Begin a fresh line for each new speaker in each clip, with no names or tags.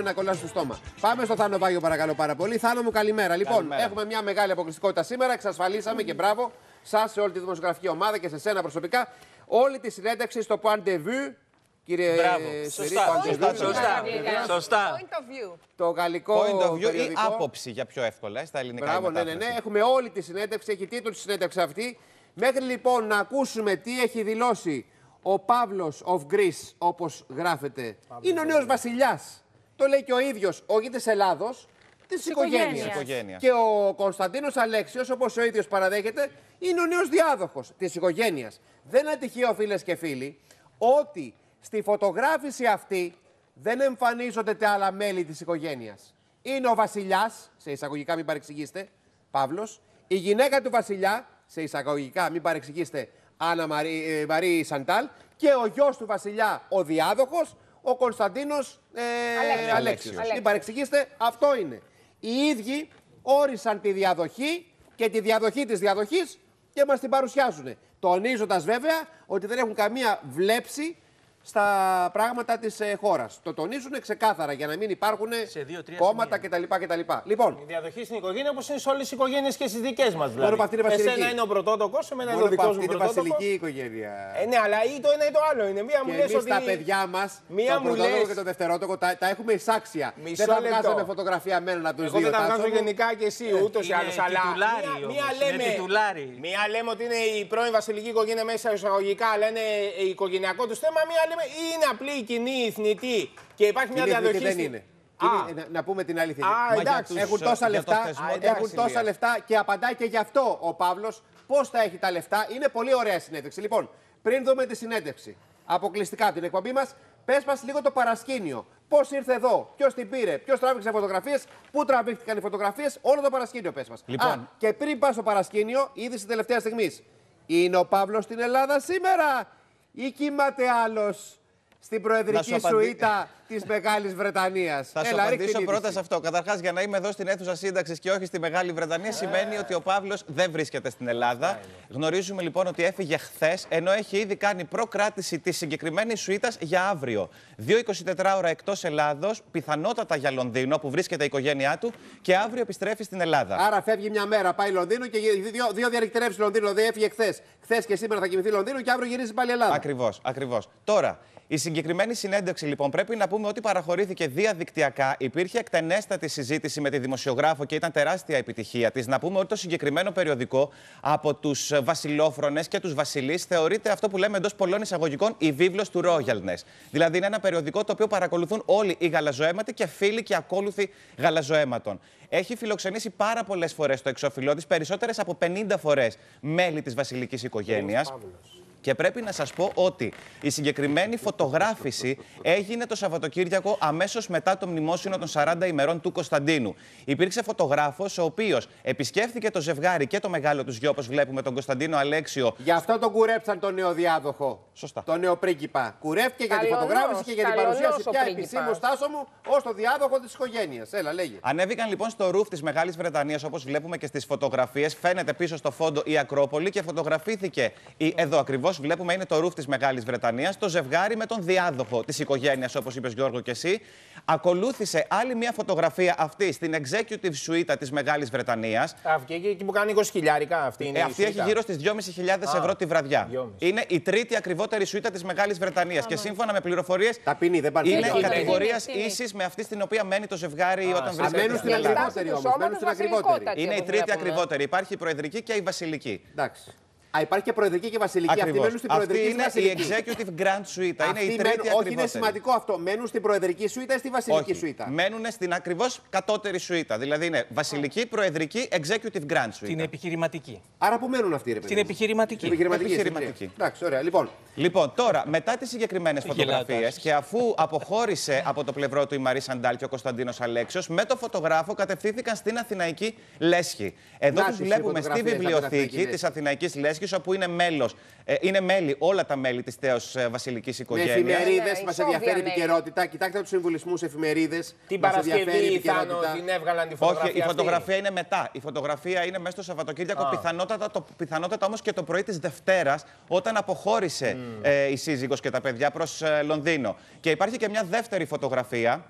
να κολλάς στο στόμα. Πάμε στο Θάνο Πάγιο, παρακαλώ πάρα πολύ. Θάνο μου, καλημέρα. Λοιπόν, έχουμε μια μεγάλη αποκλειστικότητα σήμερα. Εξασφαλίσαμε και μπράβο σα, σε όλη τη δημοσιογραφική ομάδα και σε σένα προσωπικά, όλη τη συνέντευξη στο Point de Vue. Κύριε Μπράβο. Σωστά. Σωστά. Σωστά. Point of view. Το γαλλικό. Point of view ή άποψη
για πιο εύκολα ε, στα ελληνικά.
Μπράβο, ναι, ναι,
ναι. Έχουμε όλη τη συνέντευξη. Έχει τίτλο τη συνέντευξη αυτή. Μέχρι λοιπόν να ακούσουμε τι έχει δηλώσει ο Παύλος of Greece, όπως γράφεται. Είναι ο νέος βασιλιάς το λέει και ο ίδιος, όχι της Ελλάδος, της οικογένεια. Και ο Κωνσταντίνος Αλέξιος, όπως ο ίδιος παραδέχεται, είναι ο νέος διάδοχος της οικογένειας. Δεν είναι τυχαίο, φίλες και φίλοι, ότι στη φωτογράφηση αυτή δεν εμφανίζονται τα άλλα μέλη της οικογένειας. Είναι ο Βασιλιάς, σε εισαγωγικά μην παρεξηγήσετε, Παύλος, η γυναίκα του Βασιλιά, σε εισαγωγικά μην παρεξηγήσετε, Άννα Μαρή, ε, Μαρή Σαντάλ, και ο γιος του Βασιλιά, ο διάδοχος, ο Κωνσταντίνος ε, Αλέξιος. Μην παρεξηγήσετε, αυτό είναι. Οι ίδιοι όρισαν τη διαδοχή και τη διαδοχή της διαδοχής και μας την παρουσιάζουν. Τονίζοντας βέβαια ότι δεν έχουν καμία βλέψη στα πράγματα της ε, χώρας. Το τονίζουν ξεκάθαρα για να μην υπάρχουν δύο, κόμματα κτλ, Λοιπόν. Η διαδοχή στην οικογένεια όπως είναι σε όλες τις οικογένειες και στις
δικές μας. Δηλαδή. Μόνο αυτή είναι βασιλική. είναι ο πρωτότοκος, μένα είναι ο δικό μου. Είναι βασιλική
οικογένεια. Ε, ναι, αλλά ή το ένα ή το άλλο είναι. Μία μου λες ότι. Τα παιδιά μας, το πρωτότοκο και το δευτερότοκο, τα, τα έχουμε εισάξια. δεν θα βγάζαμε φωτογραφία μένα να τους δει. Εγώ δεν τα βγάζω γενικά και εσύ ε, ούτως ή άλλως. Αλλά
μία λέμε ότι είναι η πρώην βασιλική οικογένεια μέσα εισαγωγικά, αλλά είναι οικογενειακό τους θέμα. Μία η κοινή θνητή και υπάρχει μια διαδοχή. Δεν είναι.
Είναι, ε, να, πούμε την αλήθεια. Α, εντάξει, έχουν ε, τόσα, λεφτά, έχουν τόσα λεφτά και απαντάει και γι' αυτό ο Παύλος πώς θα έχει τα λεφτά. Είναι πολύ ωραία συνέντευξη. Λοιπόν, πριν δούμε τη συνέντευξη, αποκλειστικά την εκπομπή μας, πες μας λίγο το παρασκήνιο. Πώς ήρθε εδώ, ποιος την πήρε, ποιος τράβηξε φωτογραφίες, πού τραβήχτηκαν οι φωτογραφίες, όλο το παρασκήνιο πες μας. Λοιπόν. και πριν πας στο παρασκήνιο, είδηση τελευταία στιγμή. Είναι ο Παύλος στην Ελλάδα σήμερα ή κοιμάται άλλος στην προεδρική ήττα
της Μεγάλης Βρετανίας. Θα σου Έλα, απαντήσω πρώτα σε αυτό. Καταρχάς, για να είμαι εδώ στην αίθουσα σύνταξης και όχι στη Μεγάλη Βρετανία, σημαίνει ότι ο Παύλος δεν βρίσκεται στην Ελλάδα. Γνωρίζουμε λοιπόν ότι έφυγε χθες, ενώ έχει ήδη κάνει προκράτηση της συγκεκριμένης σου για αύριο. 2-24 ώρα εκτός Ελλάδος, πιθανότατα για Λονδίνο, που βρίσκεται η οικογένειά του και αύριο επιστρέφει στην Ελλάδα.
Άρα φεύγει μια μέρα, πάει Λονδίνο
και δύο, δύο διαρρηκτηρεύσεις Λονδίνο. Δηλαδή έφυγε χθες. Χθες και σήμερα θα κοιμηθεί Λονδίνο και αύριο γυρίζει πάλι Ελλάδα. Ακριβώς, ακριβώς. Τώρα, η συγκεκριμένη συνέντευξη, λοιπόν, πρέπει να πούμε ότι παραχωρήθηκε διαδικτυακά. Υπήρχε εκτενέστατη συζήτηση με τη δημοσιογράφο και ήταν τεράστια επιτυχία της. Να πούμε ότι το συγκεκριμένο περιοδικό από τους βασιλόφρονες και τους βασιλείς θεωρείται αυτό που λέμε εντός πολλών εισαγωγικών η βίβλος του Royalness. Δηλαδή, είναι ένα περιοδικό το οποίο παρακολουθούν όλοι οι γαλαζοαίματοι και φίλοι και ακόλουθοι γαλαζοαίματων. Έχει φιλοξενήσει πάρα πολλές φορές το εξώφυλλό της, περισσότερες από 50 φορές μέλη της βασιλικής οικογένειας. Και πρέπει να σας πω ότι η συγκεκριμένη φωτογράφηση έγινε το Σαββατοκύριακο αμέσως μετά το μνημόσυνο των 40 ημερών του Κωνσταντίνου. Υπήρξε φωτογράφος ο οποίος επισκέφθηκε το ζευγάρι και το μεγάλο τους γιο, όπως βλέπουμε, τον Κωνσταντίνο Αλέξιο. Γι' αυτό τον κουρέψαν τον νεοδιάδοχο. Σωστά. Τον νεοπρίγκιπα. Κουρεύτηκε για τη φωτογράφηση και για την
παρουσίαση πια επισήμως στάσο μου ως το διάδοχο της οικογένειας. Έλα, λέγε.
Ανέβηκαν λοιπόν στο ρούφ της Μεγάλης Βρετανίας, όπως βλέπουμε και στις φωτογραφίες. Φαίνεται πίσω στο φόντο η Ακρόπολη και φωτογραφήθηκε η, εδώ ακριβώς βλέπουμε είναι το ρούφ της Μεγάλης Βρετανίας, το ζευγάρι με τον διάδοχο της οικογένειας, όπως είπες Γιώργο και εσύ. Ακολούθησε άλλη μια φωτογραφία αυτή στην executive suite της Μεγάλης Βρετανίας.
Αυτή εκεί που κάνει 20 χιλιάρικα αυτή είναι. Ε, αυτή έχει γύρω
στις 2.500 ευρώ τη βραδιά. Είναι η τρίτη ακριβότερη suite της Μεγάλης Βρετανίας. Και σύμφωνα με πληροφορίες. Ταπεινή, δεν πάρει Είναι κατηγορία ίση με αυτή στην οποία μένει το ζευγάρι όταν βρίσκεται. Μένουν στην ακριβότερη όμως. Είναι η τρίτη ακριβότερη. Υπάρχει η προεδρική και η βασιλική. Εντάξει. Α, υπάρχει και προεδρική και βασιλική. Ακριβώς. Αυτοί μένουν στην Αυτή είναι βασιλική. η executive grand suite. Αυτή είναι η τρίτη μένουν, Όχι, είναι σημαντικό
αυτό. Μένουν στην προεδρική σουίτα ή στη βασιλική όχι. σουίτα.
Μένουν στην ακριβώς κατώτερη σουίτα. Δηλαδή είναι βασιλική, προεδρική, executive grand suite. Την επιχειρηματική. Άρα που μένουν αυτοί, ρε παιδί. Την επιχειρηματική. Την επιχειρηματική. Ναι. επιχειρηματική. Εντάξει, ωραία. Λοιπόν. λοιπόν, τώρα μετά τις συγκεκριμένες φωτογραφίες και αφού αποχώρησε από το πλευρό του η Μαρή Σαντάλ και ο Κωνσταντίνος Αλέξιος, με το φωτογράφο κατευθύνθηκαν στην Αθηναϊκή Λέσχη. Εδώ του βλέπουμε στη βιβλιοθήκη της Αθηναϊκής Λέσχης που είναι μέλος. Ε, είναι μέλη όλα τα μέλη της Θεο Βασιλική Οικογένειας. Εφημερίδες,
μα ενδιαφέρει η επικαιρότητα. Κοιτάξτε τους συμβολισμού εφημερίδες. Την
Παρασκευή Θάνο, την
έβγαλαν
τη φωτογραφία. Όχι, η φωτογραφία
είναι μετά. Η φωτογραφία είναι μέσα στο Σαββατοκύριακο. Πιθανότατα, το, πιθανότατα όμως και το πρωί της Δευτέρας, όταν αποχώρησε ε, η σύζυγος και τα παιδιά προς ε, Λονδίνο. Και υπάρχει και μια δεύτερη φωτογραφία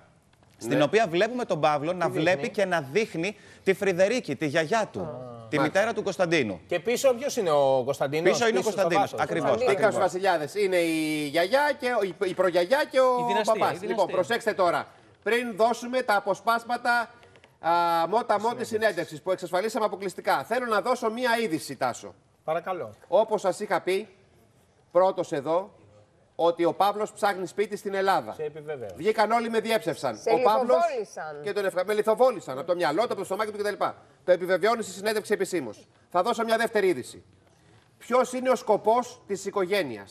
στην ναι. οποία βλέπουμε τον Παύλο να βλέπει και να δείχνει τη Φρυδερίκη, τη γιαγιά του. Τη μητέρα του Κωνσταντίνου.
Και πίσω ποιος είναι ο Κωνσταντίνος. Πίσω είναι ο Κωνσταντίνο. Ακριβώ. Δίκας Βασιλιάδες.
Είναι η γιαγιά και ο, η προγιαγιά και ο παπά. Λοιπόν, προσέξτε τώρα. Πριν δώσουμε τα αποσπάσματα μότα τη συνέντευξης που εξασφαλίσαμε αποκλειστικά, θέλω να δώσω μία είδηση, Τάσο. Παρακαλώ. Όπως σας είχα πει, πρώτος εδώ, ότι ο Παύλος ψάχνει σπίτι στην Ελλάδα. Σε επιβεβαίωση. Βγήκαν όλοι με διέψευσαν. Σε ο Παύλος. Και τον ευχα... Με λιθοβόλησαν από το μυαλό του, από το στομάχι του κτλ. Το επιβεβαιώνει στη συνέντευξη επισήμως. Θα δώσω μια δεύτερη είδηση. Ποιος είναι ο σκοπός της οικογένειας.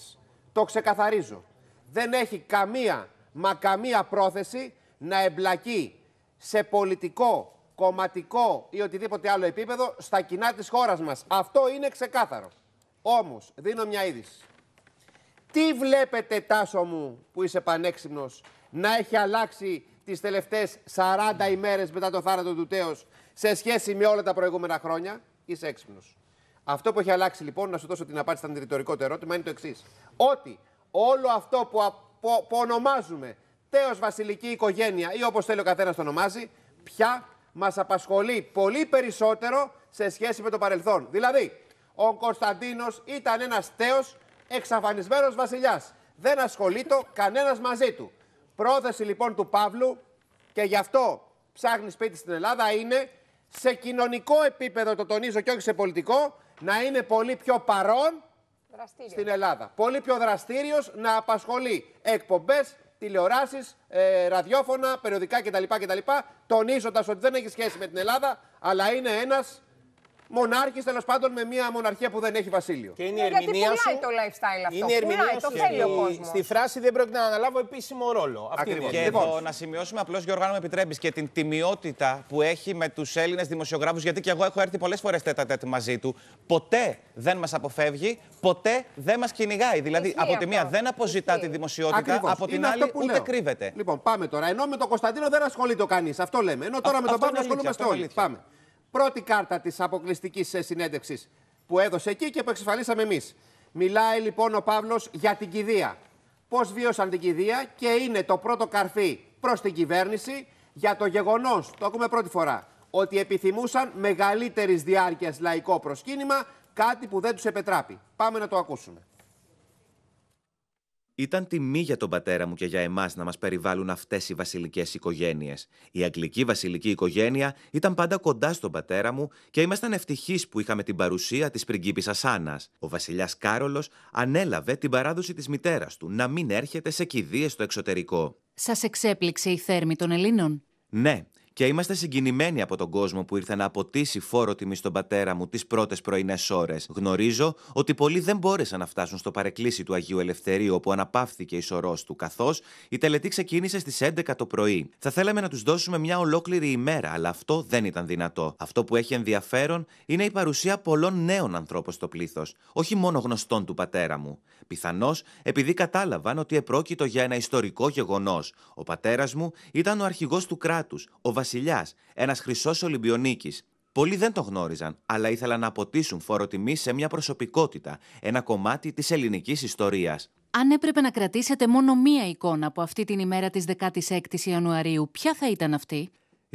Το ξεκαθαρίζω. Δεν έχει καμία μα καμία πρόθεση να εμπλακεί σε πολιτικό, κομματικό ή οτιδήποτε άλλο επίπεδο στα κοινά της χώρας μας. Αυτό είναι ξεκάθαρο. Όμως, δίνω μια είδηση. Τι βλέπετε, Τάσο μου, που είσαι πανέξυπνος, να έχει αλλάξει τις τελευταίες 40 ημέρες μετά το θάνατο του Τέος σε σχέση με όλα τα προηγούμενα χρόνια. Είσαι έξυπνος. Αυτό που έχει αλλάξει λοιπόν, να σου δώσω την απάντηση στα ρητορικό το ερώτημα, είναι το εξής. Ότι όλο αυτό που, που, ονομάζουμε τέος βασιλική οικογένεια ή όπως θέλει ο καθένας το ονομάζει, πια μας απασχολεί πολύ περισσότερο σε σχέση με το παρελθόν. Δηλαδή, ο Κωνσταντίνος ήταν ένας τέος εξαφανισμένος βασιλιάς. Δεν ασχολείται κανένας μαζί του. Πρόθεση λοιπόν του Παύλου και γι' αυτό ψάχνει σπίτι στην Ελλάδα είναι σε κοινωνικό επίπεδο, το τονίζω και όχι σε πολιτικό, να είναι πολύ πιο παρόν στην Ελλάδα. Πολύ πιο δραστήριος να απασχολεί εκπομπές, τηλεοράσεις, ε, ραδιόφωνα, περιοδικά κτλ. κτλ. Τονίζοντας ότι δεν έχει σχέση με την Ελλάδα, αλλά είναι ένας μονάρχης τέλος πάντων με μια μοναρχία που δεν έχει βασίλειο. Και είναι η ε, ερμηνεία γιατί σου.
το lifestyle αυτό. Είναι η ερμηνεία
σου. κόσμος. στη φράση δεν πρόκειται να αναλάβω επίσημο ρόλο. Ακριβώ. Λοιπόν. Και εδώ
να σημειώσουμε απλώς, Γιώργο, αν με επιτρέπεις και την τιμιότητα που έχει με τους Έλληνες δημοσιογράφους, γιατί και εγώ έχω έρθει πολλές φορές τέτα μαζί του. Ποτέ δεν μας αποφεύγει, ποτέ δεν μας κυνηγάει. Δηλαδή, Ισχύει από τη μία δεν αποζητά τη δημοσιότητα, από την άλλη ούτε κρύβεται.
Λοιπόν, πάμε τώρα. Ενώ με τον Κωνσταντίνο δεν ασχολείται κανείς. Αυτό λέμε. Ενώ τώρα με τον πάμε ασχολούμαστε όλοι. Πάμε. Πρώτη κάρτα της αποκλειστικής ε, συνέντευξης που έδωσε εκεί και που εξασφαλίσαμε εμείς. Μιλάει λοιπόν ο Παύλος για την κηδεία. Πώς βίωσαν την κηδεία και είναι το πρώτο καρφί προς την κυβέρνηση για το γεγονός, το ακούμε πρώτη φορά, ότι επιθυμούσαν μεγαλύτερης διάρκειας λαϊκό προσκύνημα, κάτι που δεν τους επετράπει. Πάμε να το ακούσουμε.
Ήταν τιμή για τον πατέρα μου και για εμάς να μας περιβάλλουν αυτές οι βασιλικές οικογένειες. Η αγγλική βασιλική οικογένεια ήταν πάντα κοντά στον πατέρα μου και ήμασταν ευτυχείς που είχαμε την παρουσία της πριγκίπισσας Άννας. Ο βασιλιάς Κάρολος ανέλαβε την παράδοση της μητέρας του να μην έρχεται σε κηδείες στο εξωτερικό.
Σας εξέπληξε η θέρμη των Ελλήνων.
Ναι, και είμαστε συγκινημένοι από τον κόσμο που ήρθε να αποτίσει φόρο τιμή στον πατέρα μου τις πρώτες πρωινές ώρες. Γνωρίζω ότι πολλοί δεν μπόρεσαν να φτάσουν στο παρεκκλήσι του Αγίου Ελευθερίου, όπου αναπαύθηκε η σωρός του, καθώς η τελετή ξεκίνησε στις 11 το πρωί. Θα θέλαμε να τους δώσουμε μια ολόκληρη ημέρα, αλλά αυτό δεν ήταν δυνατό. Αυτό που έχει ενδιαφέρον είναι η παρουσία πολλών νέων ανθρώπων στο πλήθος, όχι μόνο γνωστών του πατέρα μου. Πιθανώς επειδή κατάλαβαν ότι επρόκειτο για ένα ιστορικό γεγονός. Ο πατέρας μου ήταν ο αρχηγός του κράτους, ο βασιλιάς, ένας χρυσός Ολυμπιονίκης. Πολλοί δεν τον γνώριζαν, αλλά ήθελαν να αποτίσουν φοροτιμή σε μια προσωπικότητα, ένα κομμάτι της ελληνικής ιστορίας.
Αν έπρεπε να κρατήσετε μόνο μία εικόνα από αυτή την ημέρα της 16η Ιανουαρίου, ποια θα ήταν αυτή.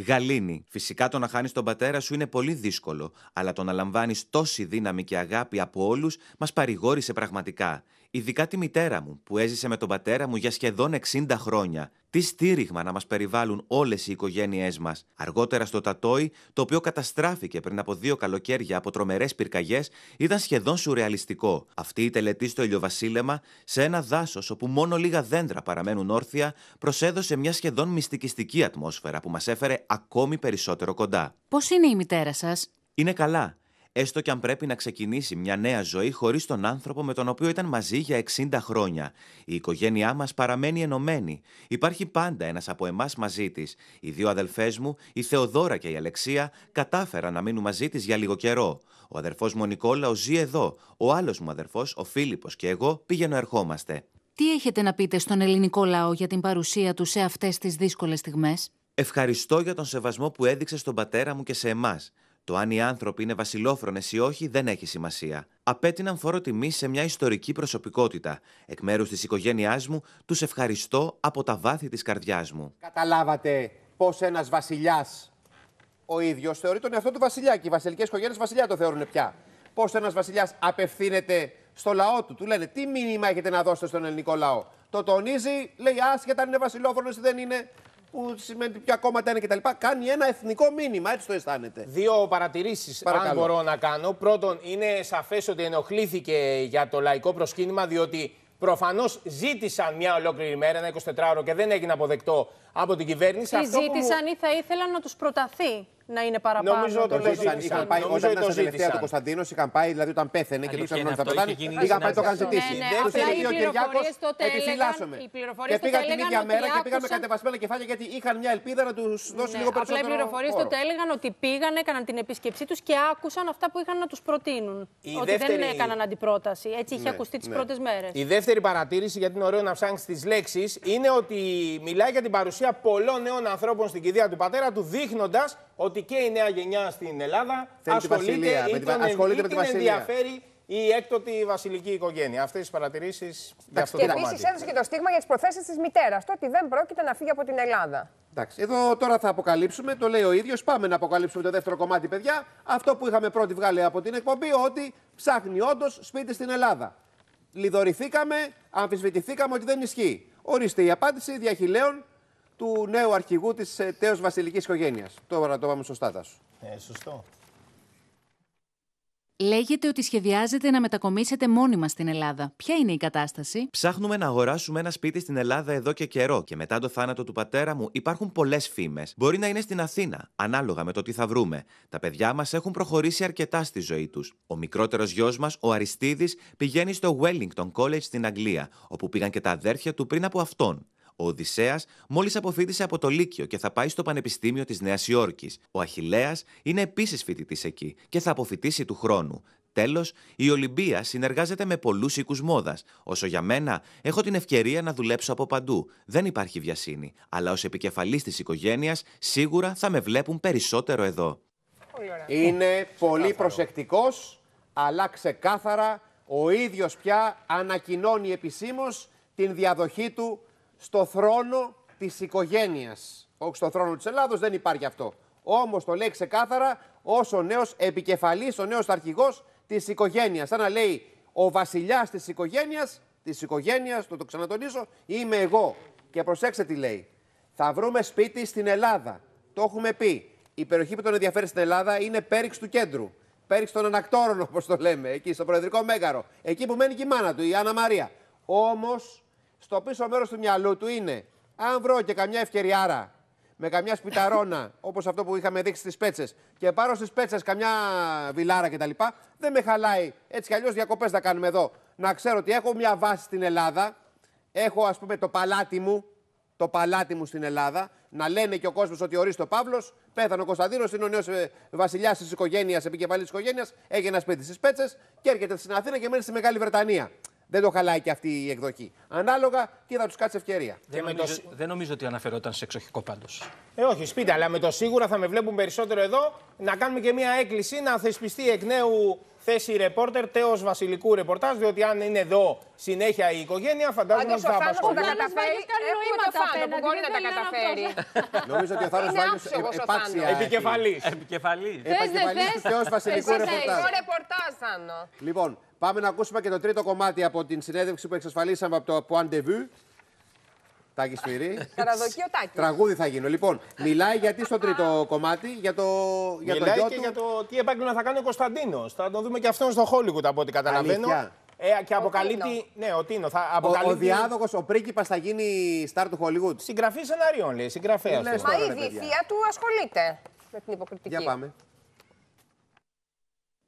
Γαλήνη. Φυσικά το να χάνεις τον πατέρα σου είναι πολύ δύσκολο, αλλά το να λαμβάνεις τόση δύναμη και αγάπη από όλους μας παρηγόρησε πραγματικά. Ειδικά τη μητέρα μου, που έζησε με τον πατέρα μου για σχεδόν 60 χρόνια. Τι στήριγμα να μας περιβάλλουν όλες οι οικογένειές μας. Αργότερα στο Τατόι, το οποίο καταστράφηκε πριν από δύο καλοκαίρια από τρομερές πυρκαγιές, ήταν σχεδόν σουρεαλιστικό. Αυτή η τελετή στο ηλιοβασίλεμα, σε ένα δάσος όπου μόνο λίγα δέντρα παραμένουν όρθια, προσέδωσε μια σχεδόν μυστικιστική ατμόσφαιρα που μας έφερε ακόμη περισσότερο κοντά.
Πώς είναι η μητέρα σας,
Είναι καλά έστω και αν πρέπει να ξεκινήσει μια νέα ζωή χωρίς τον άνθρωπο με τον οποίο ήταν μαζί για 60 χρόνια. Η οικογένειά μας παραμένει ενωμένη. Υπάρχει πάντα ένας από εμάς μαζί της. Οι δύο αδελφές μου, η Θεοδόρα και η Αλεξία, κατάφεραν να μείνουν μαζί της για λίγο καιρό. Ο αδερφός μου ο Νικόλαος ζει εδώ. Ο άλλος μου αδερφός, ο Φίλιππος και εγώ πήγαινο ερχόμαστε.
Τι έχετε να πείτε στον ελληνικό λαό για την παρουσία του σε αυτές τις δύσκολες στιγμές.
Ευχαριστώ για τον σεβασμό που έδειξε στον πατέρα μου και σε εμάς. Το αν οι άνθρωποι είναι βασιλόφρονες ή όχι δεν έχει σημασία. Απέτειναν φορό τιμή σε μια ιστορική προσωπικότητά. Εκ μέρους της οικογένειάς μου, τους ευχαριστώ από τα βάθη της καρδιάς μου.
Καταλάβατε πώς ένας βασιλιάς ο ίδιος θεωρεί τον εαυτό του βασιλιά και οι βασιλικές οικογένειες βασιλιά το θεωρούν πια. Πώς ένας βασιλιάς απευθύνεται στο λαό του, του λένε τι μήνυμα έχετε να δώσετε στον ελληνικό λαό. Το τονίζει, λέει άσχετα αν είναι βασιλόφρονο ή δεν είναι, που σημαίνει ποια κόμματα είναι κτλ. Κάνει ένα εθνικό μήνυμα, έτσι το αισθάνεται. Δύο παρατηρήσεις, αν μπορώ
να κάνω. Πρώτον, είναι σαφές ότι ενοχλήθηκε για το λαϊκό προσκύνημα, διότι Προφανώς ζήτησαν μια ολόκληρη μέρα, ένα 24ωρο και δεν έγινε αποδεκτό από την κυβέρνηση. Τι ζήτησαν
ή θα ήθελαν να τους προταθεί να είναι παραπάνω. Νομίζω ότι
το ζήτησαν. Είχαν πάει, όταν ήταν τελευταία του Κωνσταντίνο, είχαν πάει, δηλαδή όταν πέθανε και το ξέρουν ότι θα πεθάνει, είχαν πάει το είχαν ζητήσει. Του ναι, ναι, έλεγε ο Κυριάκο, ε, επιφυλάσσομαι. Και πήγαν την ίδια μέρα και πήγαν με κατεβασμένα κεφάλια γιατί είχαν μια ελπίδα να τους δώσει ναι, λίγο περισσότερο. Απλά οι πληροφορίε
τότε έλεγαν ότι πήγαν, έκαναν την επισκεψή τους και άκουσαν αυτά που είχαν να τους προτείνουν. Ότι δεν έκαναν αντιπρόταση. Έτσι είχε ακουστεί τις πρώτες μέρες. Η
δεύτερη παρατήρηση, γιατί είναι ωραίο να ψάχνεις τις λέξεις, είναι ότι μιλάει για την παρουσία πολλών νέων ανθρώπων στην κηδεία του πατέρα του, δείχνοντας ότι ότι και η νέα γενιά στην Ελλάδα Θέλει ασχολείται, τη ή τον, ασχολείται με την ενδιαφέρει η έκτοτη βασιλική οικογένεια. Αυτές τις παρατηρήσεις για αυτό και το κομμάτι. Και επίσης έδωσε και το στίγμα για τις προθέσεις της μητέρας το ότι δεν πρόκειται να φύγει από την Ελλάδα.
Εντάξει, εδώ τώρα θα αποκαλύψουμε, το λέει ο ίδιος. Πάμε να αποκαλύψουμε το δεύτερο κομμάτι, παιδιά. Αυτό που είχαμε πρώτη βγάλει από την εκπομπή, ότι ψάχνει όντως σπίτι στην Ελλάδα. Λιδωρηθήκαμε, αμφισβητηθήκαμε ότι δεν ισχύει. Ορίστε η απάντηση διαχειλέων του νέου αρχηγού της ε, τέο Βασιλικής οικογένειας. Τώρα να το πάμε σωστά, Τάσο. Ε, σωστό.
Λέγεται ότι σχεδιάζεται να μετακομίσετε μόνιμα στην Ελλάδα. Ποια είναι η κατάσταση?
Ψάχνουμε να αγοράσουμε ένα σπίτι στην Ελλάδα εδώ και καιρό. Και μετά το θάνατο του πατέρα μου υπάρχουν πολλές φήμες. Μπορεί να είναι στην Αθήνα, ανάλογα με το τι θα βρούμε. Τα παιδιά μας έχουν προχωρήσει αρκετά στη ζωή τους. Ο μικρότερος γιος μας, ο Αριστίδης, πηγαίνει στο Wellington College στην Αγγλία, όπου πήγαν και τα αδέρφια του πριν από αυτόν. Ο Οδυσσέας μόλις αποφύτησε από το Λύκειο και θα πάει στο Πανεπιστήμιο της Νέας Υόρκης. Ο Αχηλέα είναι επίσης φοιτητής εκεί και θα αποφοιτήσει του χρόνου. Τέλος, η Ολυμπία συνεργάζεται με πολλούς οίκους μόδας. Όσο για μένα, έχω την ευκαιρία να δουλέψω από παντού. Δεν υπάρχει βιασύνη. Αλλά ως επικεφαλής της οικογένειας, σίγουρα θα με βλέπουν περισσότερο εδώ.
Είναι πολύ προσεκτικός, αλλά ξεκάθαρα ο ίδιος πια ανακοινώνει επισήμως την διαδοχή του στο θρόνο της οικογένειας. Όχι στο θρόνο της Ελλάδος, δεν υπάρχει αυτό. Όμως το λέει ξεκάθαρα ως ο νέος επικεφαλής, ο νέος αρχηγός της οικογένειας. Σαν να λέει ο Βασιλιάς της οικογένειας, της οικογένειας, το το ξανατονίζω, είμαι εγώ. Και προσέξτε τι λέει. Θα βρούμε σπίτι στην Ελλάδα. Το έχουμε πει. Η περιοχή που τον ενδιαφέρει στην Ελλάδα είναι πέριξ του κέντρου. Πέριξ των ανακτόρων, όπως το λέμε, εκεί στο Προεδρικό Μέγαρο. Εκεί που μένει και η μάνα του, η Άννα Μαρία. Όμως στο πίσω μέρος του μυαλού του είναι αν βρω και καμιά ευκαιριάρα με καμιά σπιταρόνα, όπως αυτό που είχαμε δείξει στις πέτσες, και πάρω στις πέτσες καμιά βιλάρα κτλ., δεν με χαλάει. Έτσι κι αλλιώς διακοπές θα κάνουμε εδώ. Να ξέρω ότι έχω μια βάση στην Ελλάδα. Έχω, ας πούμε, το παλάτι μου. Το παλάτι μου στην Ελλάδα. Να λένε και ο κόσμος ότι ορίστε ο Παύλος. Πέθανε ο Κωνσταντίνος, είναι ο νέος ε, βασιλιάς της οικογένειας, επικεφαλής της οικογένειας. Έγινε ένας σπίτι στις πέτσες και έρχεται στην Αθήνα και μένει στη Μεγάλη Βρετανία. Δεν το χαλάει και αυτή η εκδοχή. Ανάλογα τι θα τους κάτσει ευκαιρία.
Δεν, νομίζω, ότι αναφερόταν σε εξοχικό πάντως.
Ε, όχι,
σπίτι, αλλά με το σίγουρα θα με βλέπουν περισσότερο εδώ. Να κάνουμε και μία έκκληση να θεσπιστεί εκ νέου θέση ρεπόρτερ Τέος Βασιλικού ρεπορτάζ, διότι αν είναι εδώ συνέχεια η οικογένεια, φαντάζομαι ότι θα απασχολεί. Αν ο καταφέρει, έχουμε το Θάνο που μπορεί να τα καταφέρει.
Νομίζω ε, ότι ο Θάνος είναι επάξια. Επικεφαλής.
Επικεφαλής. Επικεφαλή του Τέος Βασιλικού ρεπορτάζ. ρεπορτάζ,
Λοιπόν, πάμε να ακούσουμε και το τρίτο κομμάτι από την συνέντευξη που εξασφαλίσαμε από το Point de Vue. Τάκης Σφυρί. Καραδοκείο
Τάκης. Τραγούδι
θα γίνω. Λοιπόν, μιλάει γιατί στο τρίτο κομμάτι, για το για Μιλάει το και για το τι επάγγελμα θα κάνει ο Κωνσταντίνος. Θα
τον δούμε και αυτόν στο Χόλιγουτ από ό,τι καταλαβαίνω. Ε, και αποκαλύπτει. Ο ναι, ο Τίνος. Θα αποκαλύπτει... Ο, διάδοχος, ο πρίγκιπας θα γίνει στάρ του Χολιγούτ. Συγγραφή σενάριων, λέει. Συγγραφέας. Μα ήδη η θεία
του ασχολείται με την υποκριτική. Για πάμε.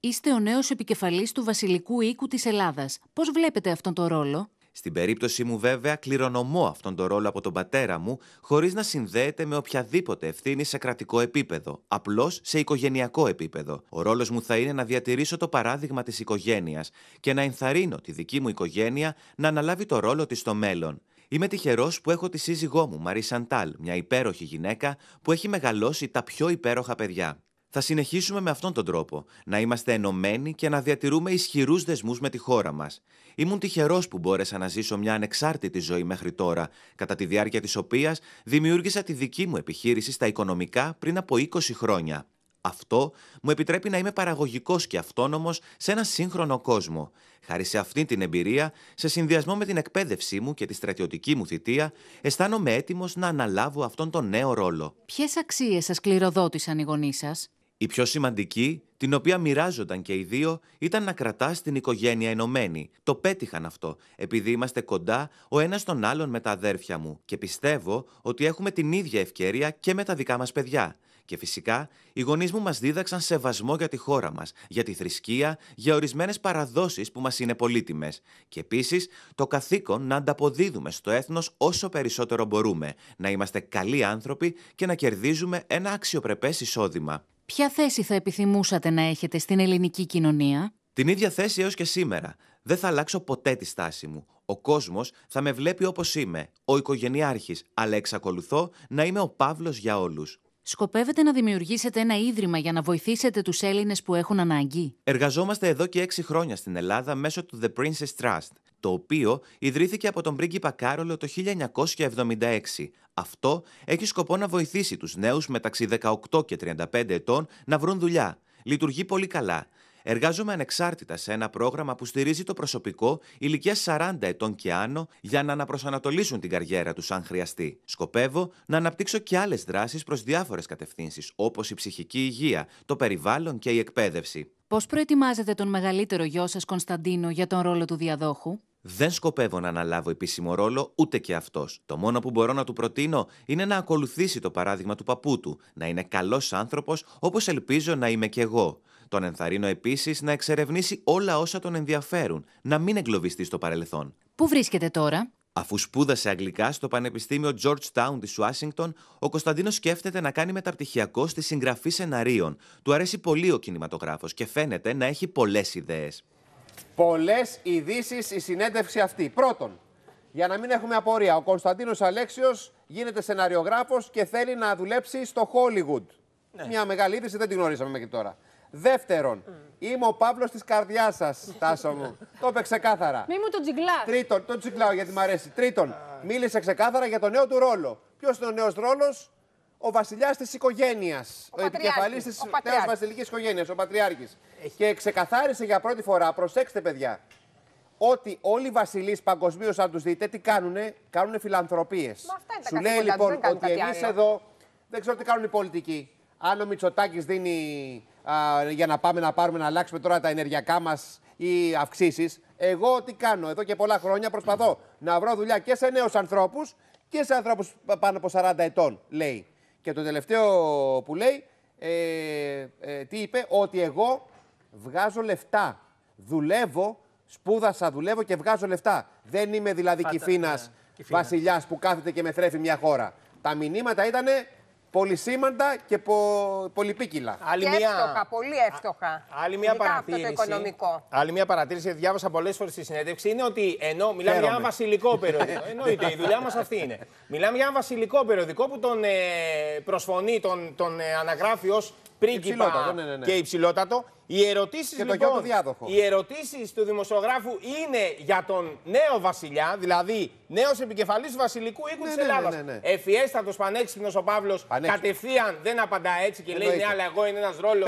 Είστε ο νέος επικεφαλής του Βασιλικού οίκου της Ελλάδας. Πώς βλέπετε αυτόν τον ρόλο, στην
περίπτωση μου βέβαια κληρονομώ αυτόν τον ρόλο από τον πατέρα μου χωρίς να συνδέεται με οποιαδήποτε ευθύνη σε κρατικό επίπεδο, απλώς σε οικογενειακό επίπεδο. Ο ρόλος μου θα είναι να διατηρήσω το παράδειγμα της οικογένειας και να ενθαρρύνω τη δική μου οικογένεια να αναλάβει το ρόλο της στο μέλλον. Είμαι τυχερός που έχω τη σύζυγό μου, Μαρή Σαντάλ, μια υπέροχη γυναίκα που έχει μεγαλώσει τα πιο υπέροχα παιδιά. Θα συνεχίσουμε με αυτόν τον τρόπο, να είμαστε ενωμένοι και να διατηρούμε ισχυρούς δεσμούς με τη χώρα μας. Ήμουν τυχερός που μπόρεσα να ζήσω μια ανεξάρτητη ζωή μέχρι τώρα, κατά τη διάρκεια της οποίας δημιούργησα τη δική μου επιχείρηση στα οικονομικά πριν από 20 χρόνια. Αυτό μου επιτρέπει να είμαι παραγωγικός και αυτόνομος σε ένα σύγχρονο κόσμο. Χάρη σε αυτή την εμπειρία, σε συνδυασμό με την εκπαίδευσή μου και τη στρατιωτική μου θητεία, αισθάνομαι έτοιμος να αναλάβω αυτόν τον νέο ρόλο.
Ποιες αξίες σας κληροδότησαν οι γονείς σας,
η πιο σημαντική, την οποία μοιράζονταν και οι δύο, ήταν να κρατάς την οικογένεια ενωμένη. Το πέτυχαν αυτό, επειδή είμαστε κοντά ο ένας τον άλλον με τα αδέρφια μου και πιστεύω ότι έχουμε την ίδια ευκαιρία και με τα δικά μας παιδιά. Και φυσικά, οι γονείς μου μας δίδαξαν σεβασμό για τη χώρα μας, για τη θρησκεία, για ορισμένες παραδόσεις που μας είναι πολύτιμες. Και επίσης, το καθήκον να ανταποδίδουμε στο έθνος όσο περισσότερο μπορούμε, να είμαστε καλοί άνθρωποι και να κερδίζουμε ένα αξιοπρεπές εισόδημα.
Ποια θέση θα επιθυμούσατε να έχετε στην ελληνική κοινωνία?
Την ίδια θέση έως και σήμερα. Δεν θα αλλάξω ποτέ τη στάση μου. Ο κόσμος θα με βλέπει όπως είμαι, ο οικογενειάρχης, αλλά εξακολουθώ να είμαι ο Παύλος για όλους.
Σκοπεύετε να δημιουργήσετε ένα ίδρυμα για να βοηθήσετε τους Έλληνες που έχουν ανάγκη.
Εργαζόμαστε εδώ και 6 χρόνια στην Ελλάδα μέσω του The Princess Trust, το οποίο ιδρύθηκε από τον πρίγκιπα Κάρολο το 1976. Αυτό έχει σκοπό να βοηθήσει τους νέους μεταξύ 18 και 35 ετών να βρουν δουλειά. Λειτουργεί πολύ καλά. Εργάζομαι ανεξάρτητα σε ένα πρόγραμμα που στηρίζει το προσωπικό ηλικία 40 ετών και άνω για να αναπροσανατολίσουν την καριέρα τους αν χρειαστεί. Σκοπεύω να αναπτύξω και άλλες δράσεις προς διάφορες κατευθύνσεις, όπως η ψυχική υγεία, το περιβάλλον και η εκπαίδευση.
Πώς προετοιμάζετε τον μεγαλύτερο γιο σας, Κωνσταντίνο, για τον ρόλο του διαδόχου.
Δεν σκοπεύω να αναλάβω επίσημο ρόλο ούτε και αυτός. Το μόνο που μπορώ να του προτείνω είναι να ακολουθήσει το παράδειγμα του παππού του, να είναι καλός άνθρωπος όπως ελπίζω να είμαι κι εγώ. Τον ενθαρρύνω επίσης να εξερευνήσει όλα όσα τον ενδιαφέρουν, να μην εγκλωβιστεί στο παρελθόν.
Πού βρίσκεται τώρα?
Αφού σπούδασε αγγλικά στο Πανεπιστήμιο Georgetown της Ουάσιγκτον, ο Κωνσταντίνος σκέφτεται να κάνει μεταπτυχιακό στη συγγραφή σεναρίων. Του αρέσει πολύ ο κινηματογράφος και φαίνεται να έχει πολλές ιδέες.
Πολλές ειδήσεις η συνέντευξη αυτή. Πρώτον, για να μην έχουμε απορία, ο Κωνσταντίνος Αλέξιος γίνεται σεναριογράφος και θέλει να δουλέψει στο Hollywood. Ναι. Μια μεγάλη είδηση, δεν την γνωρίζαμε μέχρι τώρα. Δεύτερον, είμαι ο Παύλος της καρδιάς σας, Τάσο μου. το είπε ξεκάθαρα. Μη
μου τον τσιγκλάς.
Τρίτον, τον τζιγκλάω γιατί μου αρέσει. Τρίτον, μίλησε ξεκάθαρα για τον νέο του ρόλο. Ποιος είναι ο νέος ρόλος, ο βασιλιάς της οικογένειας. Ο, επικεφαλής της νέας βασιλικής οικογένειας, ο Πατριάρχης. Και ξεκαθάρισε για πρώτη φορά, προσέξτε παιδιά, ότι όλοι οι βασιλείς παγκοσμίως, αν τους δείτε, τι κάνουνε, κάνουνε φιλανθρωπίες. Σου λέει λοιπόν ότι εμεί εδώ δεν ξέρω τι κάνουν οι πολιτικοί. Αν ο Μητσοτάκης δίνει α, για να πάμε να πάρουμε να αλλάξουμε τώρα τα ενεργειακά μας ή αυξήσεις. Εγώ τι κάνω, εδώ και πολλά χρόνια προσπαθώ να βρω δουλειά και σε νέους ανθρώπους και σε ανθρώπους πάνω από 40 ετών, λέει. Και το τελευταίο που λέει, ε, ε, τι είπε, ότι εγώ βγάζω λεφτά. Δουλεύω, σπούδασα, δουλεύω και βγάζω λεφτά. Δεν είμαι δηλαδή κυφίνα ναι, βασιλιάς που κάθεται και με θρέφει μια χώρα. Τα μηνύματα ήτανε πολυσήμαντα και πο... πολυπίκυλα. Άλλη και μία...
πολύ εύστοχα. άλλη μία παρατήρηση. Αυτό το οικονομικό. Άλλη μία παρατήρηση, διάβασα πολλές φορές στη συνέντευξη, είναι ότι ενώ μιλάμε για ένα βασιλικό περιοδικό. Εννοείται, η δουλειά μας αυτή είναι. Μιλάμε για ένα βασιλικό περιοδικό που τον ε, προσφωνεί, τον, τον ε, αναγράφει ως πρίγκιπα ναι, ναι, ναι. και υψηλότατο. Οι ερωτήσεις λοιπόν, οι ερωτήσεις του δημοσιογράφου είναι για τον νέο βασιλιά, δηλαδή νέος επικεφαλής του βασιλικού οίκου ναι, της Ελλάδα. Ναι, ναι, ναι, ναι. Εφιέστατος πανέξυπνος ο Παύλος κατευθείαν δεν απαντά έτσι και λέει: Ναι, αλλά εγώ είναι ένας ρόλος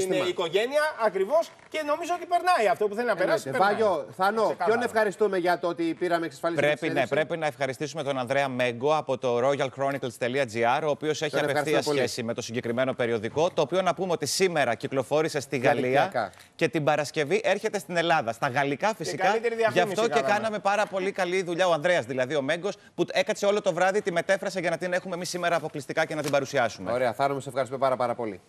στην ε, οικογένεια. Ακριβώς και νομίζω
ότι περνάει αυτό που θέλει να περάσει. Βάγιο, Θανό, ποιον ευχαριστούμε για το ότι πήραμε εξασφαλίσει πρέπει, ναι, πρέπει
να ευχαριστήσουμε τον Ανδρέα Μέγκο από το royalchronicles.gr, ο οποίος έχει απευθεία σχέση με το συγκεκριμένο περιοδικό, το οποίο να πούμε ότι σήμερα κυκλοφόρησε στη Γαλλία. Και την Παρασκευή έρχεται στην Ελλάδα. Στα γαλλικά φυσικά. Γι' αυτό και κάναμε πάρα πολύ καλή δουλειά ο Ανδρέας, δηλαδή ο Μέγκος, που έκατσε όλο το βράδυ, τη μετέφρασε για να την έχουμε εμείς σήμερα αποκλειστικά και να την παρουσιάσουμε. Ωραία, Θα σε ευχαριστούμε πάρα, πάρα πολύ.